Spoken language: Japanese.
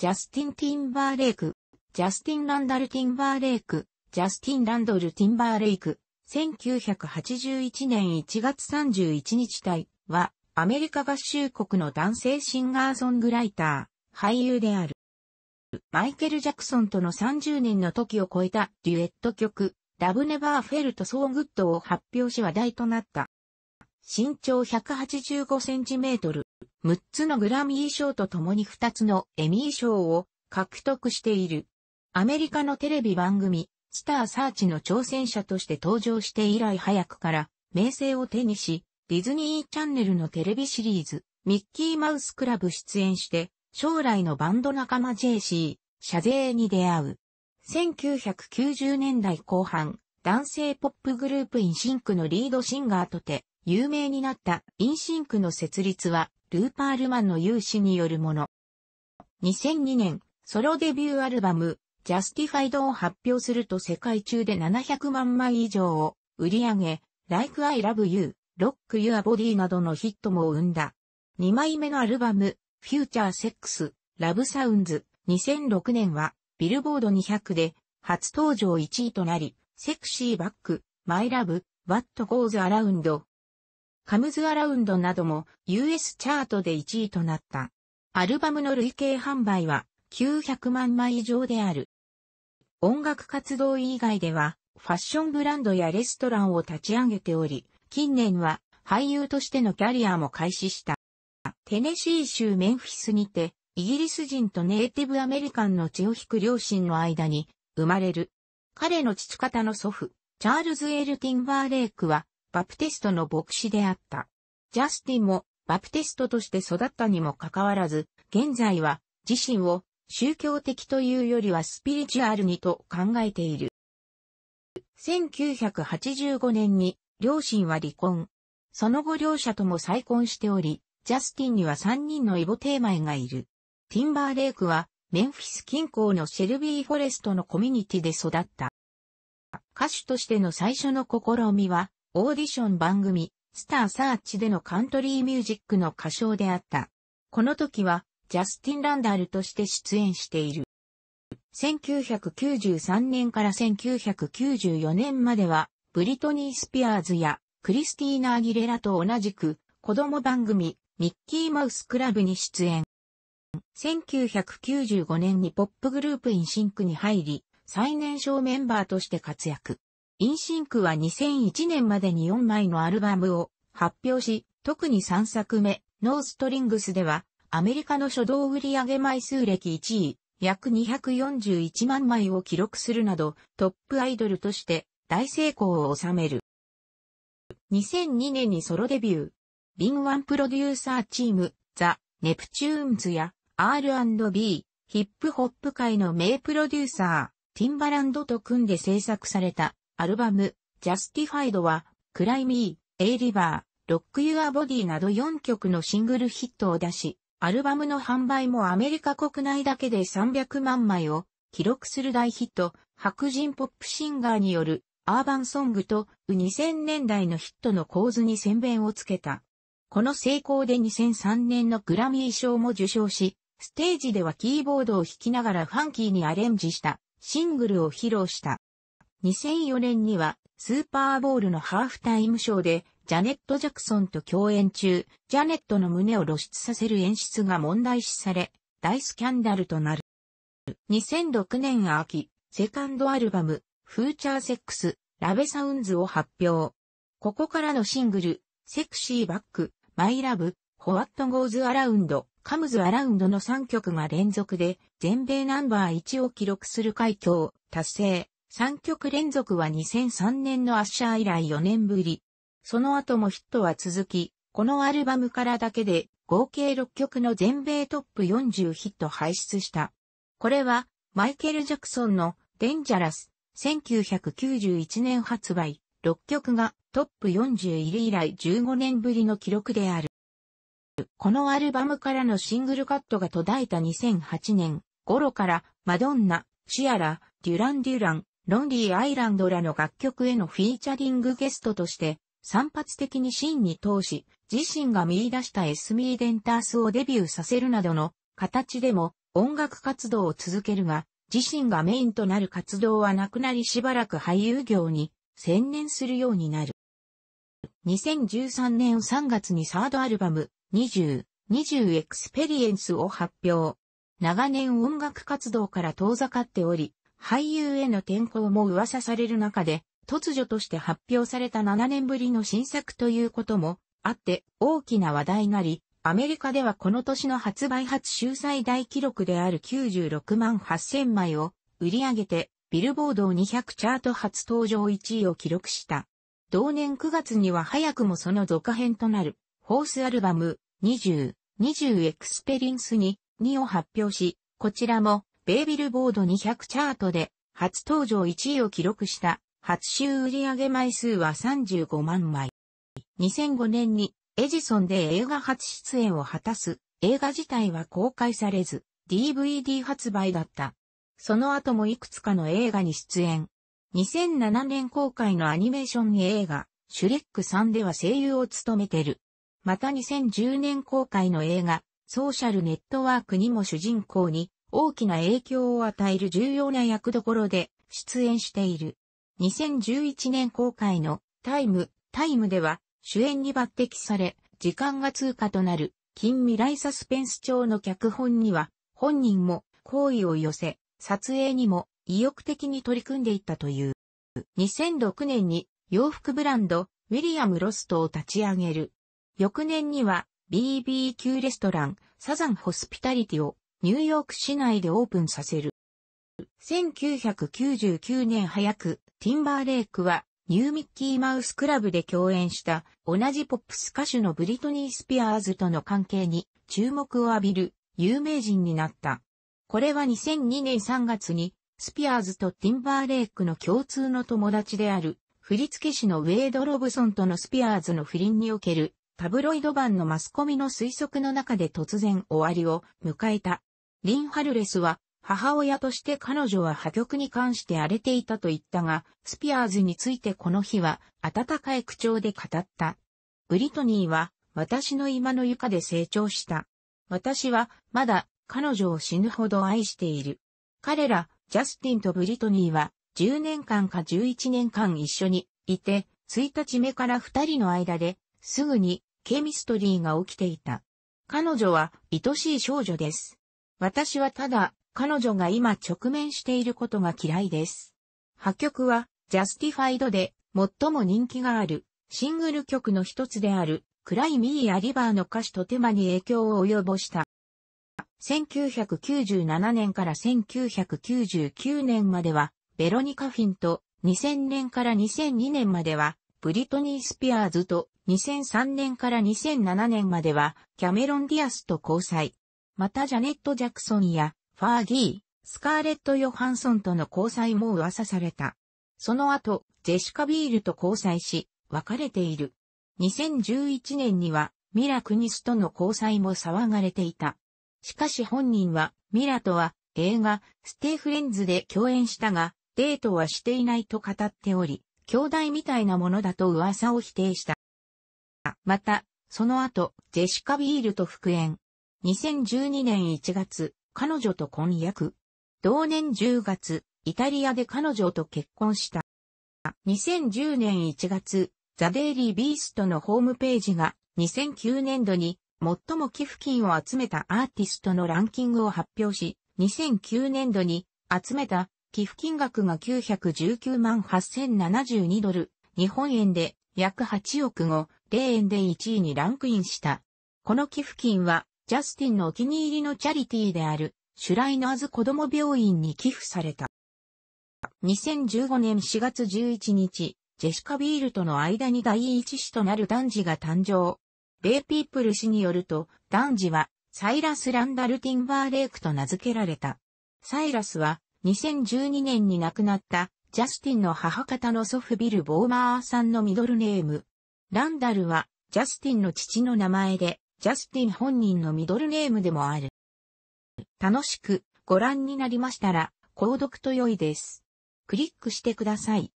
ジャスティン・ティンバーレイク、ジャスティン・ランダル・ティンバーレイク、ジャスティン・ランドル・ティンバーレイク、1981年1月31日体は、アメリカ合衆国の男性シンガーソングライター、俳優である。マイケル・ジャクソンとの30年の時を超えたデュエット曲、ラブ・ネバー・フェルト・ソー・グッドを発表し話題となった。身長185センチメートル、6つのグラミー賞と共に2つのエミー賞を獲得している。アメリカのテレビ番組、スターサーチの挑戦者として登場して以来早くから名声を手にし、ディズニーチャンネルのテレビシリーズ、ミッキーマウスクラブ出演して、将来のバンド仲間 JC、謝税に出会う。1990年代後半、男性ポップグループインシンクのリードシンガーとて、有名になったインシンクの設立はルーパールマンの有志によるもの。2002年、ソロデビューアルバム、ジャスティファイドを発表すると世界中で700万枚以上を売り上げ、Like I Love You、Rock Your Body などのヒットも生んだ。2枚目のアルバム、Future Sex、Love Sounds、2006年は、ビルボード200で、初登場1位となり、セクシーバック、マイラブ、ワットゴーズアラウンドカムズアラウンドなども US チャートで1位となった。アルバムの累計販売は900万枚以上である。音楽活動以外では、ファッションブランドやレストランを立ち上げており、近年は俳優としてのキャリアも開始した。テネシー州メンフィスにて、イギリス人とネイティブアメリカンの血を引く両親の間に生まれる。彼の父方の祖父、チャールズ・エル・ティンバーレイクはバプテストの牧師であった。ジャスティンもバプテストとして育ったにもかかわらず、現在は自身を宗教的というよりはスピリチュアルにと考えている。1985年に両親は離婚。その後両者とも再婚しており、ジャスティンには3人のイボテーマイがいる。ティンバーレイクはメンフィス近郊のシェルビーフォレストのコミュニティで育った。歌手としての最初の試みは、オーディション番組、スターサーチでのカントリーミュージックの歌唱であった。この時は、ジャスティン・ランダルとして出演している。1993年から1994年までは、ブリトニー・スピアーズやクリスティーナ・アギレラと同じく、子供番組、ミッキーマウスクラブに出演。1995年にポップグループインシンクに入り、最年少メンバーとして活躍。インシンクは2001年までに4枚のアルバムを発表し、特に3作目、ノーストリングスでは、アメリカの初動売上枚数歴1位、約241万枚を記録するなど、トップアイドルとして大成功を収める。2002年にソロデビュー。ビンワンプロデューサーチーム、ザ・ネプチューンズや R&B、ヒップホップ界の名プロデューサー、ティンバランドと組んで制作されたアルバム、ジャスティファイドは、クライミー、エイリバー、ロックユアボディなど4曲のシングルヒットを出し、アルバムの販売もアメリカ国内だけで300万枚を記録する大ヒット、白人ポップシンガーによるアーバンソングと2000年代のヒットの構図に宣弁をつけた。この成功で2003年のグラミー賞も受賞し、ステージではキーボードを弾きながらファンキーにアレンジしたシングルを披露した。2004年にはスーパーボールのハーフタイムショーでジャネット・ジャクソンと共演中、ジャネットの胸を露出させる演出が問題視され、大スキャンダルとなる。2006年秋、セカンドアルバム、フーチャーセックス、ラベサウンズを発表。ここからのシングル、セクシーバック、マイラブ、ホワットゴーズアラウンド、カムズアラウンドの3曲が連続で全米ナンバー1を記録する快挙を達成。3曲連続は2003年のアッシャー以来4年ぶり。その後もヒットは続き、このアルバムからだけで合計6曲の全米トップ40ヒット排出した。これはマイケル・ジャクソンのデンジャラス1991年発売6曲がトップ40入り以来15年ぶりの記録である。このアルバムからのシングルカットが途絶えた2008年頃からマドンナ、シアラ、デュラン・デュラン、ロンリーアイランドらの楽曲へのフィーチャリングゲストとして、散発的にシーンに通し、自身が見出したエスミー・デンタースをデビューさせるなどの形でも音楽活動を続けるが、自身がメインとなる活動はなくなりしばらく俳優業に専念するようになる。2013年3月にサードアルバム20、20エクスペリエンスを発表。長年音楽活動から遠ざかっており、俳優への転向も噂される中で、突如として発表された7年ぶりの新作ということもあって大きな話題なり、アメリカではこの年の発売初週最大記録である96万8000枚を売り上げて、ビルボード200チャート初登場1位を記録した。同年9月には早くもその続編となる、ホースアルバム20、20エクスペリンスに2を発表し、こちらもベイビルボード200チャートで初登場1位を記録した初週売上枚数は35万枚。2005年にエジソンで映画初出演を果たす映画自体は公開されず DVD 発売だった。その後もいくつかの映画に出演。2007年公開のアニメーション映画、シュレック3では声優を務めてる。また2010年公開の映画、ソーシャルネットワークにも主人公に大きな影響を与える重要な役どころで出演している。2011年公開のタイム、タイムでは主演に抜擢され、時間が通過となる近未来サスペンス調の脚本には本人も好意を寄せ、撮影にも意欲的に取り組んでいったという。2006年に洋服ブランドウィリアム・ロストを立ち上げる。翌年には BB q レストランサザンホスピタリティをニューヨーク市内でオープンさせる。1999年早く、ティンバーレイクは、ニューミッキーマウスクラブで共演した同じポップス歌手のブリトニー・スピアーズとの関係に注目を浴びる有名人になった。これは2002年3月にスピアーズとティンバーレイクの共通の友達である振付師のウェイド・ロブソンとのスピアーズの不倫におけるタブロイド版のマスコミの推測の中で突然終わりを迎えたリンハルレスは、母親として彼女は破局に関して荒れていたと言ったが、スピアーズについてこの日は温かい口調で語った。ブリトニーは、私の今の床で成長した。私は、まだ、彼女を死ぬほど愛している。彼ら、ジャスティンとブリトニーは、10年間か11年間一緒にいて、1日目から2人の間で、すぐに、ケミストリーが起きていた。彼女は、愛しい少女です。私はただ、彼女が今直面していることが嫌いです。破局は、ジャスティファイドで、最も人気がある、シングル曲の一つである、クライミーア・リバーの歌詞と手間に影響を及ぼした。1997年から1999年までは、ベロニカ・フィンと、2000年から2002年までは、ブリトニー・スピアーズと、2003年から2007年までは、キャメロン・ディアスと交際。またジャネット・ジャクソンや、ファーギー、スカーレット・ヨハンソンとの交際も噂された。その後、ジェシカ・ビールと交際し、別れている。2011年には、ミラ・クニスとの交際も騒がれていた。しかし本人は、ミラとは映画、ステイフレンズで共演したが、デートはしていないと語っており、兄弟みたいなものだと噂を否定した。また、その後、ジェシカ・ビールと復縁。2012年1月、彼女と婚約。同年10月、イタリアで彼女と結婚した。2010年1月、ザ・デイリー・ビーストのホームページが2009年度に最も寄付金を集めたアーティストのランキングを発表し、2009年度に集めた寄付金額が919万8072ドル、日本円で約8億5、0円で1位にランクインした。この寄付金はジャスティンのお気に入りのチャリティーである、シュライナーズ子供病院に寄付された。2015年4月11日、ジェシカ・ビールとの間に第一子となる男児が誕生。レイ・ピープル氏によると、男児は、サイラス・ランダル・ティンバーレイクと名付けられた。サイラスは、2012年に亡くなった、ジャスティンの母方の祖父ビル・ボーマーさんのミドルネーム。ランダルは、ジャスティンの父の名前で、ジャスティン本人のミドルネームでもある。楽しくご覧になりましたら、購読と良いです。クリックしてください。